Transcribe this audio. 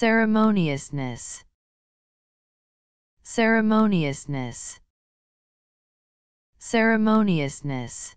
Ceremoniousness. Ceremoniousness. Ceremoniousness.